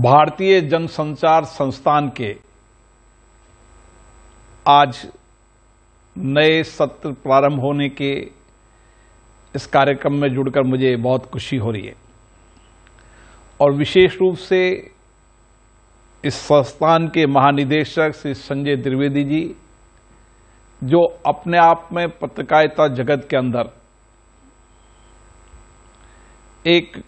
भारतीय जनसंचार संस्थान के आज नए सत्र प्रारंभ होने के इस कार्यक्रम में जुड़कर मुझे बहुत खुशी हो रही है और विशेष रूप से इस संस्थान के महानिदेशक श्री संजय द्विवेदी जी जो अपने आप में पत्रकारिता जगत के अंदर एक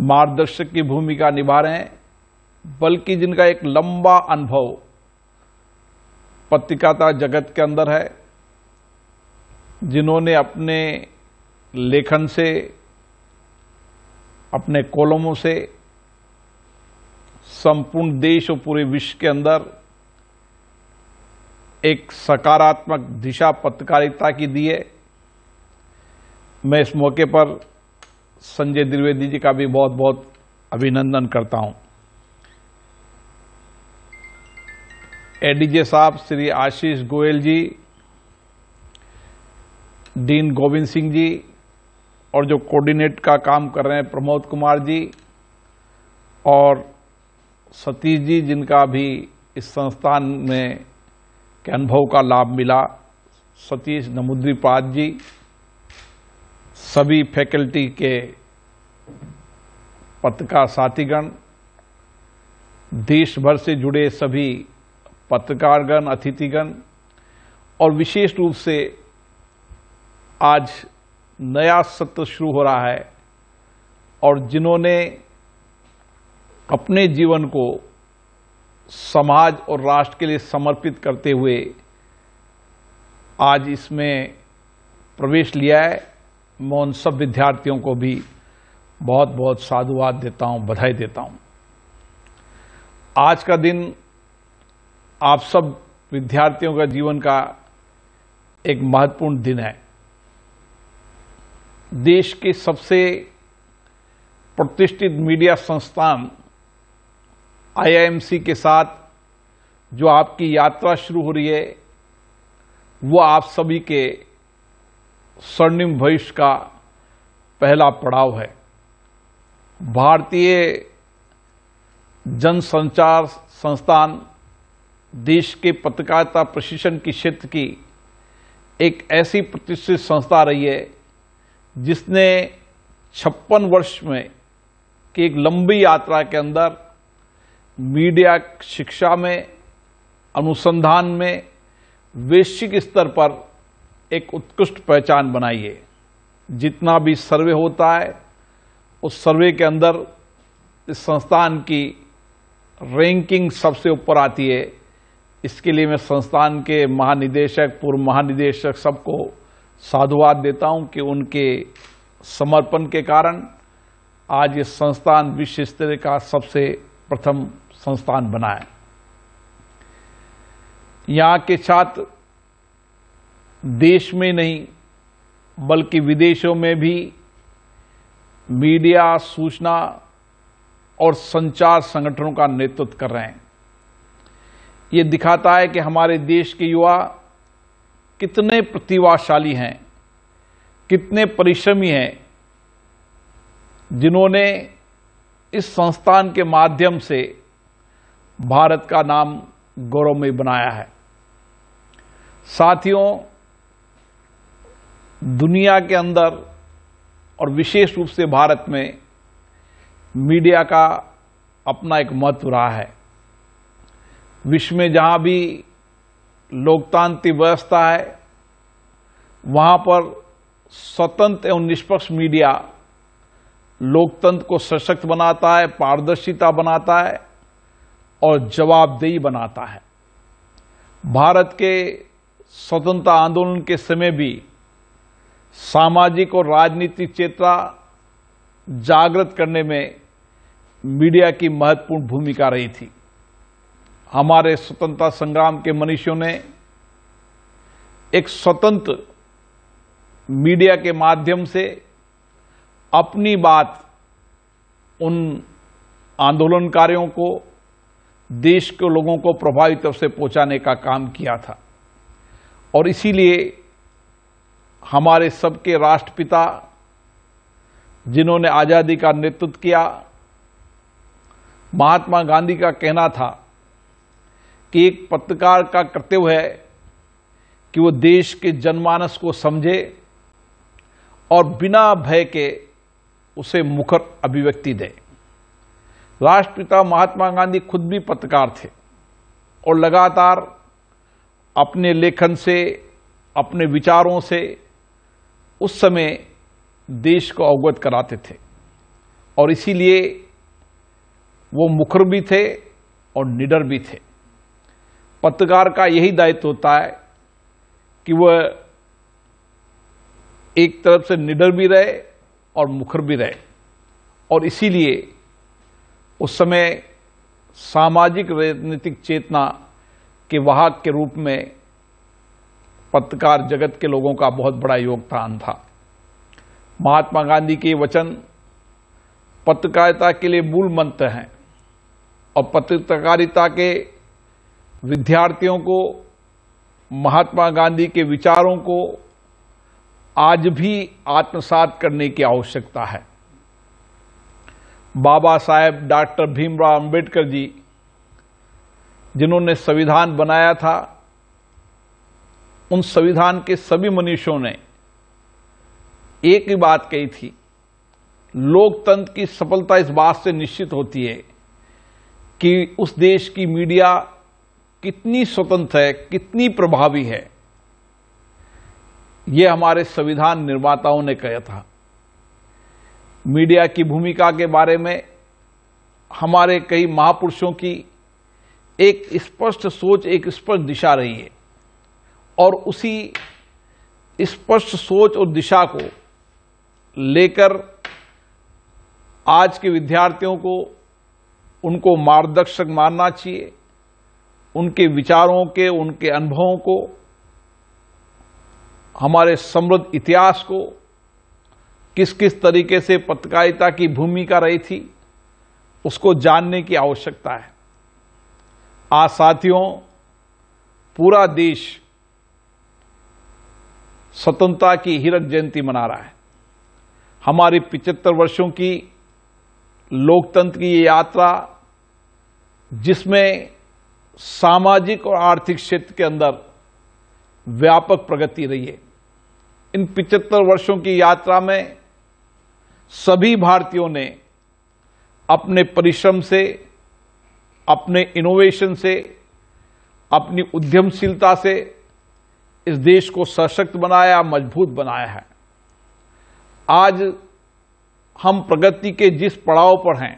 मार्गदर्शक की भूमिका निभा रहे हैं बल्कि जिनका एक लंबा अनुभव पत्रिकाता जगत के अंदर है जिन्होंने अपने लेखन से अपने कॉलमों से संपूर्ण देश और पूरे विश्व के अंदर एक सकारात्मक दिशा पत्रकारिता की दी है मैं इस मौके पर संजय द्विवेदी जी का भी बहुत बहुत अभिनंदन करता हूं एडीजे साहब श्री आशीष गोयल जी डीन गोविंद सिंह जी और जो कोऑर्डिनेट का काम कर रहे हैं प्रमोद कुमार जी और सतीश जी जिनका भी इस संस्थान में के अनुभव का लाभ मिला सतीश नमुद्रीपाद जी सभी फैकल्टी के पत्रकार साथीगण देश भर से जुड़े सभी पत्रकारगण अतिथिगण और विशेष रूप से आज नया सत्र शुरू हो रहा है और जिन्होंने अपने जीवन को समाज और राष्ट्र के लिए समर्पित करते हुए आज इसमें प्रवेश लिया है मैं उन सब विद्यार्थियों को भी बहुत बहुत साधुवाद देता हूं बधाई देता हूं आज का दिन आप सब विद्यार्थियों का जीवन का एक महत्वपूर्ण दिन है देश के सबसे प्रतिष्ठित मीडिया संस्थान आईआईएमसी के साथ जो आपकी यात्रा शुरू हो रही है वो आप सभी के स्वर्णिम भविष्य का पहला पड़ाव है भारतीय जनसंचार संस्थान देश के पत्रकारिता प्रशिक्षण के क्षेत्र की एक ऐसी प्रतिष्ठित संस्था रही है जिसने छप्पन वर्ष में की एक लंबी यात्रा के अंदर मीडिया शिक्षा में अनुसंधान में वैश्विक स्तर पर एक उत्कृष्ट पहचान बनाई है जितना भी सर्वे होता है उस सर्वे के अंदर इस संस्थान की रैंकिंग सबसे ऊपर आती है इसके लिए मैं संस्थान के महानिदेशक पूर्व महानिदेशक सबको साधुवाद देता हूं कि उनके समर्पण के कारण आज ये संस्थान विश्व स्तर का सबसे प्रथम संस्थान बना है यहाँ के छात्र देश में नहीं बल्कि विदेशों में भी मीडिया सूचना और संचार संगठनों का नेतृत्व कर रहे हैं यह दिखाता है कि हमारे देश के युवा कितने प्रतिभाशाली हैं कितने परिश्रमी हैं जिन्होंने इस संस्थान के माध्यम से भारत का नाम गौरवमय बनाया है साथियों दुनिया के अंदर और विशेष रूप से भारत में मीडिया का अपना एक महत्व रहा है विश्व में जहां भी लोकतांत्रिक व्यवस्था है वहां पर स्वतंत्र एवं निष्पक्ष मीडिया लोकतंत्र को सशक्त बनाता है पारदर्शिता बनाता है और जवाबदेही बनाता है भारत के स्वतंत्रता आंदोलन के समय भी सामाजिक और राजनीतिक चेतना जागृत करने में मीडिया की महत्वपूर्ण भूमिका रही थी हमारे स्वतंत्रता संग्राम के मनुष्यों ने एक स्वतंत्र मीडिया के माध्यम से अपनी बात उन आंदोलनकारियों को देश के लोगों को प्रभावित तरफ से पहुंचाने का काम किया था और इसीलिए हमारे सबके राष्ट्रपिता जिन्होंने आज़ादी का नेतृत्व किया महात्मा गांधी का कहना था कि एक पत्रकार का कर्तव्य है कि वो देश के जनमानस को समझे और बिना भय के उसे मुखर अभिव्यक्ति दे राष्ट्रपिता महात्मा गांधी खुद भी पत्रकार थे और लगातार अपने लेखन से अपने विचारों से उस समय देश को अवगत कराते थे और इसीलिए वो मुखर भी थे और निडर भी थे पत्रकार का यही दायित्व होता है कि वह एक तरफ से निडर भी रहे और मुखर भी रहे और इसीलिए उस समय सामाजिक राजनीतिक चेतना के वाहक के रूप में पत्रकार जगत के लोगों का बहुत बड़ा योगदान था महात्मा गांधी के वचन पत्रकारिता के लिए मूल मंत्र हैं और पत्रकारिता के विद्यार्थियों को महात्मा गांधी के विचारों को आज भी आत्मसात करने की आवश्यकता है बाबा साहेब डॉक्टर भीमराव अंबेडकर जी जिन्होंने संविधान बनाया था उन संविधान के सभी मनुष्यों ने एक ही बात कही थी लोकतंत्र की सफलता इस बात से निश्चित होती है कि उस देश की मीडिया कितनी स्वतंत्र है कितनी प्रभावी है यह हमारे संविधान निर्माताओं ने कहा था मीडिया की भूमिका के बारे में हमारे कई महापुरुषों की एक स्पष्ट सोच एक स्पष्ट दिशा रही है और उसी स्पष्ट सोच और दिशा को लेकर आज के विद्यार्थियों को उनको मार्गदर्शक मानना चाहिए उनके विचारों के उनके अनुभवों को हमारे समृद्ध इतिहास को किस किस तरीके से पत्रकारिता की भूमिका रही थी उसको जानने की आवश्यकता है आज साथियों पूरा देश स्वतंत्रता की हीरक जयंती मना रहा है हमारी पिचहत्तर वर्षों की लोकतंत्र की ये यात्रा जिसमें सामाजिक और आर्थिक क्षेत्र के अंदर व्यापक प्रगति रही है इन पिचहत्तर वर्षों की यात्रा में सभी भारतीयों ने अपने परिश्रम से अपने इनोवेशन से अपनी उद्यमशीलता से इस देश को सशक्त बनाया मजबूत बनाया है आज हम प्रगति के जिस पड़ाव पर हैं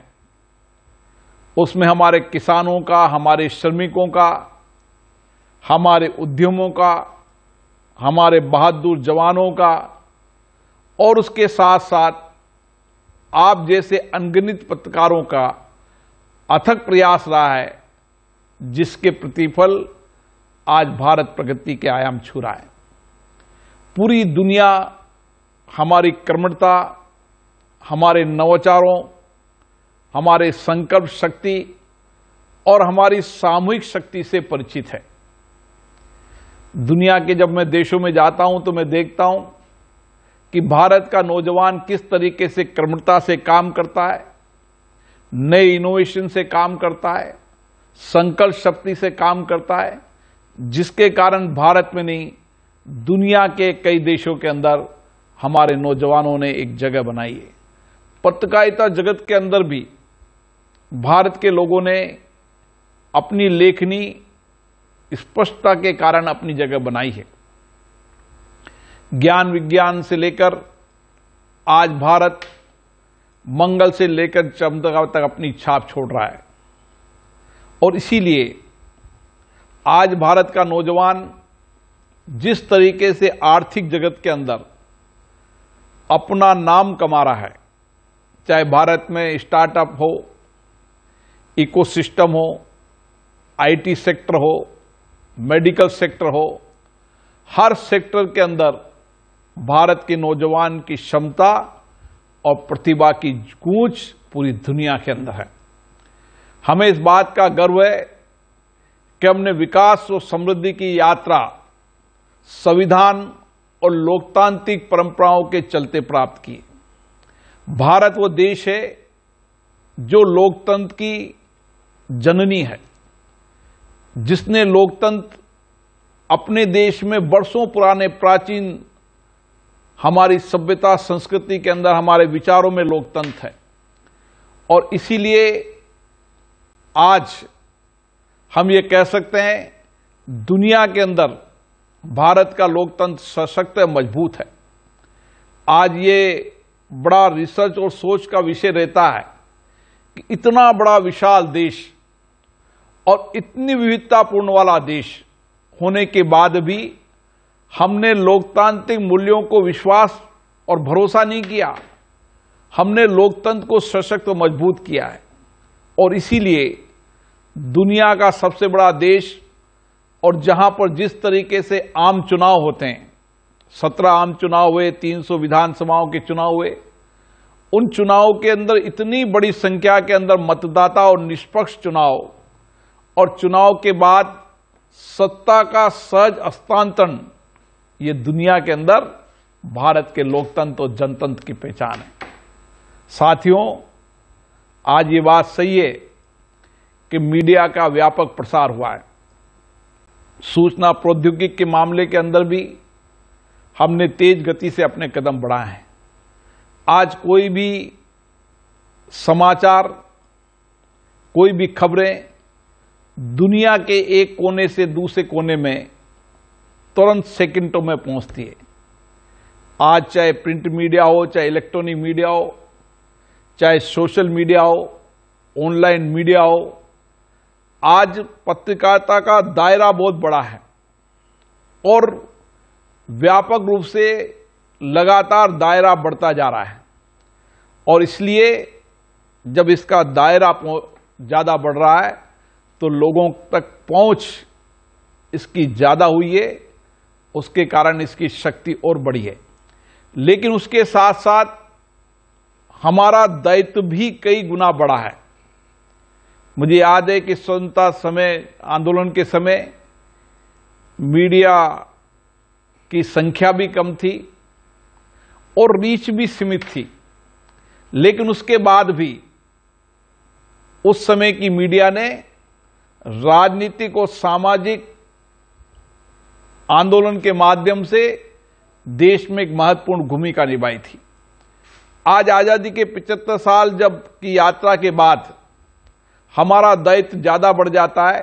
उसमें हमारे किसानों का हमारे श्रमिकों का हमारे उद्यमों का हमारे बहादुर जवानों का और उसके साथ साथ आप जैसे अनगिनत पत्रकारों का अथक प्रयास रहा है जिसके प्रतिफल आज भारत प्रगति के आयाम छू रहा है पूरी दुनिया हमारी कर्मणता हमारे नवाचारों हमारे संकल्प शक्ति और हमारी सामूहिक शक्ति से परिचित है दुनिया के जब मैं देशों में जाता हूं तो मैं देखता हूं कि भारत का नौजवान किस तरीके से कर्मणता से काम करता है नए इनोवेशन से काम करता है संकल्प शक्ति से काम करता है जिसके कारण भारत में नहीं दुनिया के कई देशों के अंदर हमारे नौजवानों ने एक जगह बनाई है पत्रकारिता जगत के अंदर भी भारत के लोगों ने अपनी लेखनी स्पष्टता के कारण अपनी जगह बनाई है ज्ञान विज्ञान से लेकर आज भारत मंगल से लेकर चंद्रमा तक अपनी छाप छोड़ रहा है और इसीलिए आज भारत का नौजवान जिस तरीके से आर्थिक जगत के अंदर अपना नाम कमा रहा है चाहे भारत में स्टार्टअप हो इकोसिस्टम हो आईटी सेक्टर हो मेडिकल सेक्टर हो हर सेक्टर के अंदर भारत के नौजवान की क्षमता और प्रतिभा की गूंज पूरी दुनिया के अंदर है हमें इस बात का गर्व है कि हमने विकास और समृद्धि की यात्रा संविधान और लोकतांत्रिक परंपराओं के चलते प्राप्त की भारत वो देश है जो लोकतंत्र की जननी है जिसने लोकतंत्र अपने देश में बरसों पुराने प्राचीन हमारी सभ्यता संस्कृति के अंदर हमारे विचारों में लोकतंत्र है और इसीलिए आज हम ये कह सकते हैं दुनिया के अंदर भारत का लोकतंत्र सशक्त मजबूत है आज ये बड़ा रिसर्च और सोच का विषय रहता है कि इतना बड़ा विशाल देश और इतनी विविधतापूर्ण वाला देश होने के बाद भी हमने लोकतांत्रिक मूल्यों को विश्वास और भरोसा नहीं किया हमने लोकतंत्र को सशक्त मजबूत किया है और इसीलिए दुनिया का सबसे बड़ा देश और जहां पर जिस तरीके से आम चुनाव होते हैं सत्रह आम चुनाव हुए तीन सौ विधानसभाओं के चुनाव हुए उन चुनाव के अंदर इतनी बड़ी संख्या के अंदर मतदाता और निष्पक्ष चुनाव और चुनाव के बाद सत्ता का सहज हस्तांतरण ये दुनिया के अंदर भारत के लोकतंत्र और जनतंत्र की पहचान है साथियों आज ये बात सही है कि मीडिया का व्यापक प्रसार हुआ है सूचना प्रौद्योगिकी के मामले के अंदर भी हमने तेज गति से अपने कदम बढ़ाए हैं आज कोई भी समाचार कोई भी खबरें दुनिया के एक कोने से दूसरे कोने में तुरंत सेकंडों में पहुंचती है आज चाहे प्रिंट मीडिया हो चाहे इलेक्ट्रॉनिक मीडिया हो चाहे सोशल मीडिया हो ऑनलाइन मीडिया हो आज पत्रकारिता का दायरा बहुत बड़ा है और व्यापक रूप से लगातार दायरा बढ़ता जा रहा है और इसलिए जब इसका दायरा ज़्यादा बढ़ रहा है तो लोगों तक पहुंच इसकी ज़्यादा हुई है उसके कारण इसकी शक्ति और बढ़ी है लेकिन उसके साथ साथ हमारा दायित्व भी कई गुना बढ़ा है मुझे याद है कि स्वतंत्रता समय आंदोलन के समय मीडिया की संख्या भी कम थी और रीच भी सीमित थी लेकिन उसके बाद भी उस समय की मीडिया ने राजनीतिक और सामाजिक आंदोलन के माध्यम से देश में एक महत्वपूर्ण भूमिका निभाई थी आज आज़ादी के 75 साल जब की यात्रा के बाद हमारा दायित्व ज्यादा बढ़ जाता है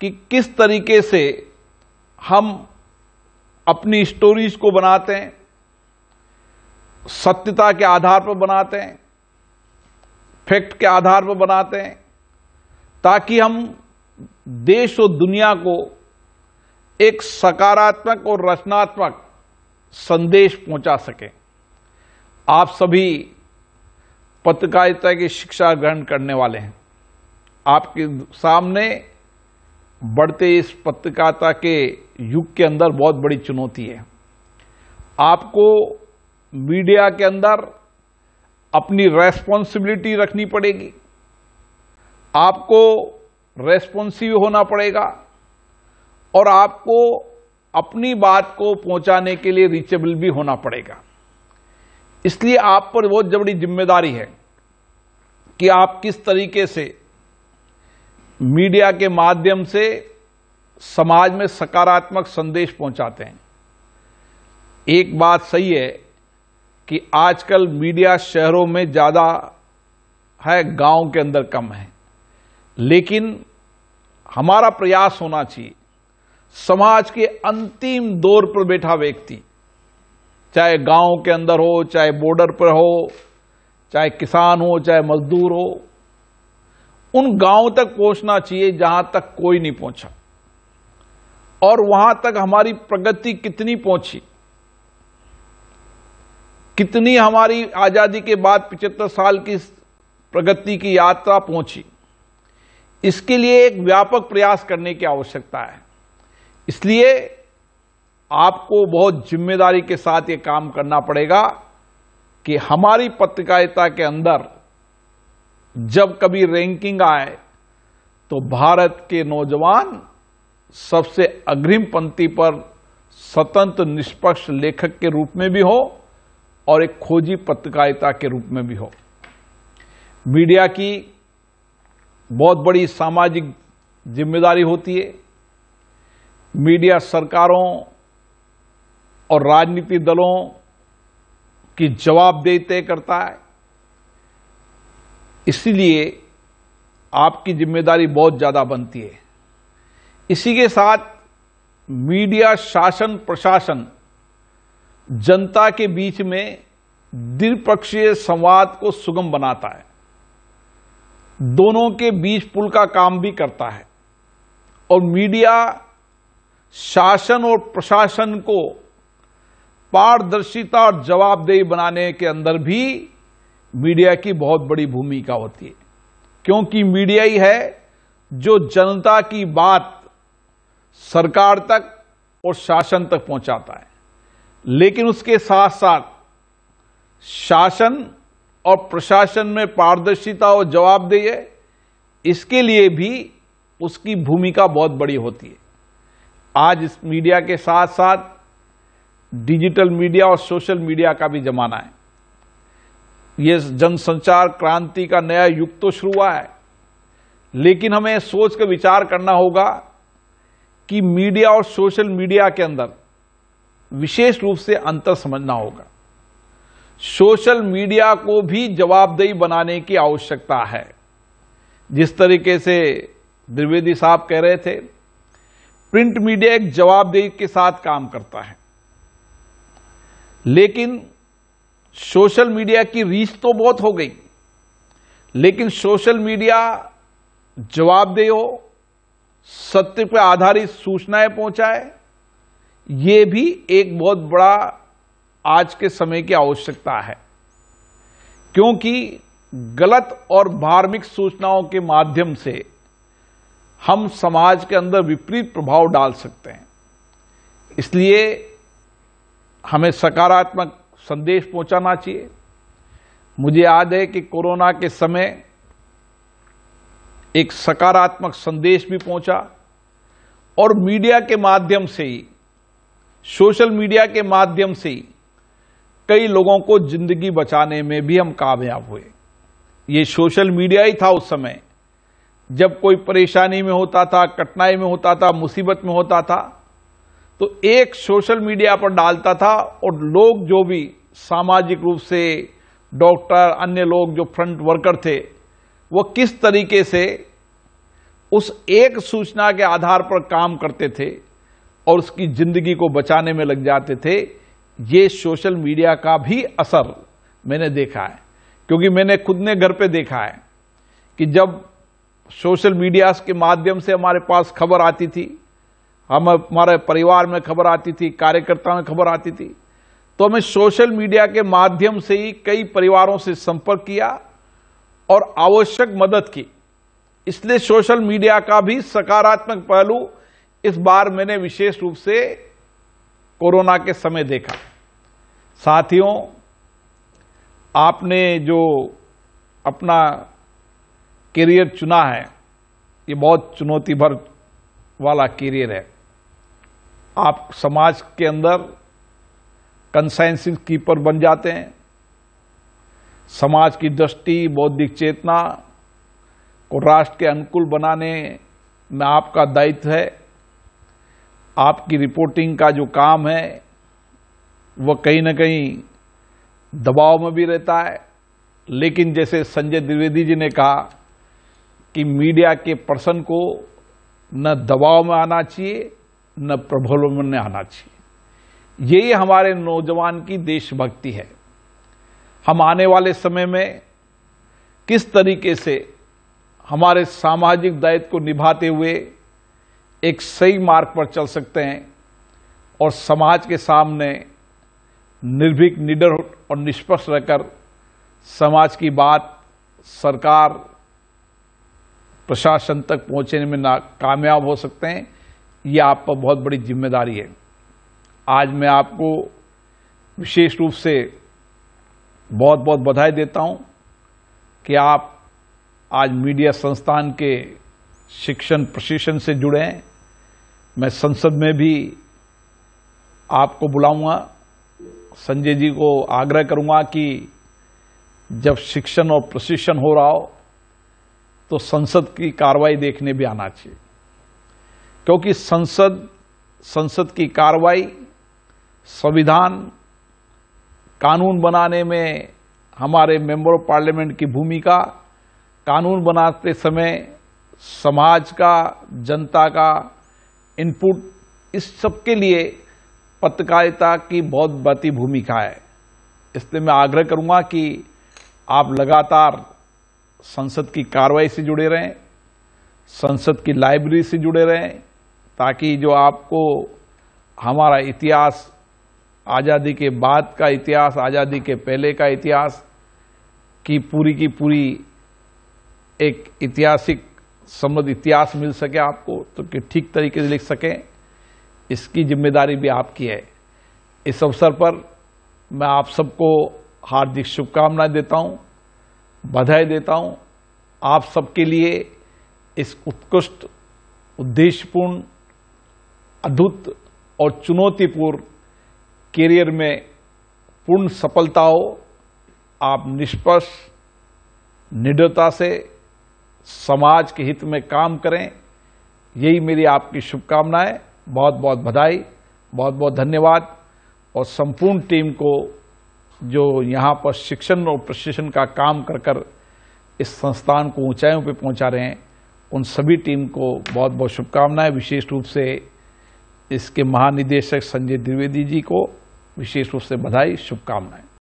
कि किस तरीके से हम अपनी स्टोरीज को बनाते हैं सत्यता के आधार पर बनाते हैं फैक्ट के आधार पर बनाते हैं ताकि हम देश और दुनिया को एक सकारात्मक और रचनात्मक संदेश पहुंचा सकें आप सभी पत्रकारिता की शिक्षा ग्रहण करने वाले हैं आपके सामने बढ़ते इस पत्रकारिता के युग के अंदर बहुत बड़ी चुनौती है आपको मीडिया के अंदर अपनी रेस्पॉन्सिबिलिटी रखनी पड़ेगी आपको रेस्पॉन्सिव होना पड़ेगा और आपको अपनी बात को पहुंचाने के लिए रीचेबल भी होना पड़ेगा इसलिए आप पर बहुत बड़ी जिम्मेदारी है कि आप किस तरीके से मीडिया के माध्यम से समाज में सकारात्मक संदेश पहुंचाते हैं एक बात सही है कि आजकल मीडिया शहरों में ज़्यादा है गांव के अंदर कम है लेकिन हमारा प्रयास होना चाहिए समाज के अंतिम दौर पर बैठा व्यक्ति चाहे गांव के अंदर हो चाहे बॉर्डर पर हो चाहे किसान हो चाहे मजदूर हो उन गांव तक पहुंचना चाहिए जहां तक कोई नहीं पहुंचा और वहां तक हमारी प्रगति कितनी पहुंची कितनी हमारी आजादी के बाद पिचहत्तर साल की प्रगति की यात्रा पहुंची इसके लिए एक व्यापक प्रयास करने की आवश्यकता है इसलिए आपको बहुत जिम्मेदारी के साथ ये काम करना पड़ेगा कि हमारी पत्रकारिता के अंदर जब कभी रैंकिंग आए तो भारत के नौजवान सबसे अग्रिम पंक्ति पर स्वतंत्र निष्पक्ष लेखक के रूप में भी हो और एक खोजी पत्रकारिता के रूप में भी हो मीडिया की बहुत बड़ी सामाजिक जिम्मेदारी होती है मीडिया सरकारों और राजनीतिक दलों की जवाबदेही तय करता है इसलिए आपकी जिम्मेदारी बहुत ज़्यादा बनती है इसी के साथ मीडिया शासन प्रशासन जनता के बीच में द्विपक्षीय संवाद को सुगम बनाता है दोनों के बीच पुल का काम भी करता है और मीडिया शासन और प्रशासन को पारदर्शिता और जवाबदेही बनाने के अंदर भी मीडिया की बहुत बड़ी भूमिका होती है क्योंकि मीडिया ही है जो जनता की बात सरकार तक और शासन तक पहुंचाता है लेकिन उसके साथ साथ शासन और प्रशासन में पारदर्शिता और जवाबदेही है इसके लिए भी उसकी भूमिका बहुत बड़ी होती है आज इस मीडिया के साथ साथ डिजिटल मीडिया और सोशल मीडिया का भी जमाना है ये जनसंचार क्रांति का नया युग तो शुरू हुआ है लेकिन हमें सोच के विचार करना होगा कि मीडिया और सोशल मीडिया के अंदर विशेष रूप से अंतर समझना होगा सोशल मीडिया को भी जवाबदेही बनाने की आवश्यकता है जिस तरीके से द्विवेदी साहब कह रहे थे प्रिंट मीडिया एक जवाबदेही के साथ काम करता है लेकिन सोशल मीडिया की रीच तो बहुत हो गई लेकिन सोशल मीडिया जवाबदेह हो सत्य पर आधारित सूचनाएं पहुंचाए ये भी एक बहुत बड़ा आज के समय की आवश्यकता है क्योंकि गलत और धार्मिक सूचनाओं के माध्यम से हम समाज के अंदर विपरीत प्रभाव डाल सकते हैं इसलिए हमें सकारात्मक संदेश पहुंचाना चाहिए मुझे याद है कि कोरोना के समय एक सकारात्मक संदेश भी पहुंचा और मीडिया के माध्यम से ही सोशल मीडिया के माध्यम से ही कई लोगों को जिंदगी बचाने में भी हम कामयाब हुए ये सोशल मीडिया ही था उस समय जब कोई परेशानी में होता था कठिनाई में होता था मुसीबत में होता था तो एक सोशल मीडिया पर डालता था और लोग जो भी सामाजिक रूप से डॉक्टर अन्य लोग जो फ्रंट वर्कर थे वो किस तरीके से उस एक सूचना के आधार पर काम करते थे और उसकी जिंदगी को बचाने में लग जाते थे ये सोशल मीडिया का भी असर मैंने देखा है क्योंकि मैंने खुद ने घर पे देखा है कि जब सोशल मीडिया के माध्यम से हमारे पास खबर आती थी हम हमारे परिवार में खबर आती थी कार्यकर्ता में खबर आती थी तो हमें सोशल मीडिया के माध्यम से ही कई परिवारों से संपर्क किया और आवश्यक मदद की इसलिए सोशल मीडिया का भी सकारात्मक पहलू इस बार मैंने विशेष रूप से कोरोना के समय देखा साथियों आपने जो अपना करियर चुना है ये बहुत चुनौती भर वाला करियर है आप समाज के अंदर कंसेंसिस कीपर बन जाते हैं समाज की दृष्टि बौद्धिक चेतना को राष्ट्र के अनुकूल बनाने में आपका दायित्व है आपकी रिपोर्टिंग का जो काम है वह कहीं ना कहीं दबाव में भी रहता है लेकिन जैसे संजय द्विवेदी जी ने कहा कि मीडिया के पर्सन को न दबाव में आना चाहिए न प्रभल में आना चाहिए यही हमारे नौजवान की देशभक्ति है हम आने वाले समय में किस तरीके से हमारे सामाजिक दायित्व को निभाते हुए एक सही मार्ग पर चल सकते हैं और समाज के सामने निर्भीक निडर और निष्पक्ष रहकर समाज की बात सरकार प्रशासन तक पहुंचने में ना कामयाब हो सकते हैं ये आप पर बहुत बड़ी जिम्मेदारी है आज मैं आपको विशेष रूप से बहुत बहुत बधाई देता हूं कि आप आज मीडिया संस्थान के शिक्षण प्रशिक्षण से जुड़े हैं मैं संसद में भी आपको बुलाऊंगा संजय जी को आग्रह करूंगा कि जब शिक्षण और प्रशिक्षण हो रहा हो तो संसद की कार्रवाई देखने भी आना चाहिए क्योंकि संसद संसद की कार्रवाई संविधान कानून बनाने में हमारे मेंबर ऑफ पार्लियामेंट की भूमिका कानून बनाते समय समाज का जनता का इनपुट इस सब के लिए पत्रकारिता की बहुत बड़ी भूमिका है इसलिए मैं आग्रह करूंगा कि आप लगातार संसद की कार्रवाई से जुड़े रहें संसद की लाइब्रेरी से जुड़े रहें ताकि जो आपको हमारा इतिहास आज़ादी के बाद का इतिहास आज़ादी के पहले का इतिहास की पूरी की पूरी एक ऐतिहासिक समृद्ध इतिहास मिल सके आपको तो कि ठीक तरीके से लिख सकें इसकी जिम्मेदारी भी आपकी है इस अवसर पर मैं आप सबको हार्दिक शुभकामनाएं देता हूं, बधाई देता हूं, आप सबके लिए इस उत्कृष्ट उद्देश्यपूर्ण अद्भुत और चुनौतीपूर्ण कैरियर में पूर्ण सफलता हो आप निष्पक्ष निडरता से समाज के हित में काम करें यही मेरी आपकी शुभकामनाएं बहुत बहुत बधाई बहुत बहुत धन्यवाद और संपूर्ण टीम को जो यहाँ पर शिक्षण और प्रशिक्षण का काम कर कर इस संस्थान को ऊंचाइयों पर पहुंचा रहे हैं उन सभी टीम को बहुत बहुत शुभकामनाएं विशेष रूप से इसके महानिदेशक संजय द्विवेदी जी को विशेष रूप से बधाई शुभकामनाएं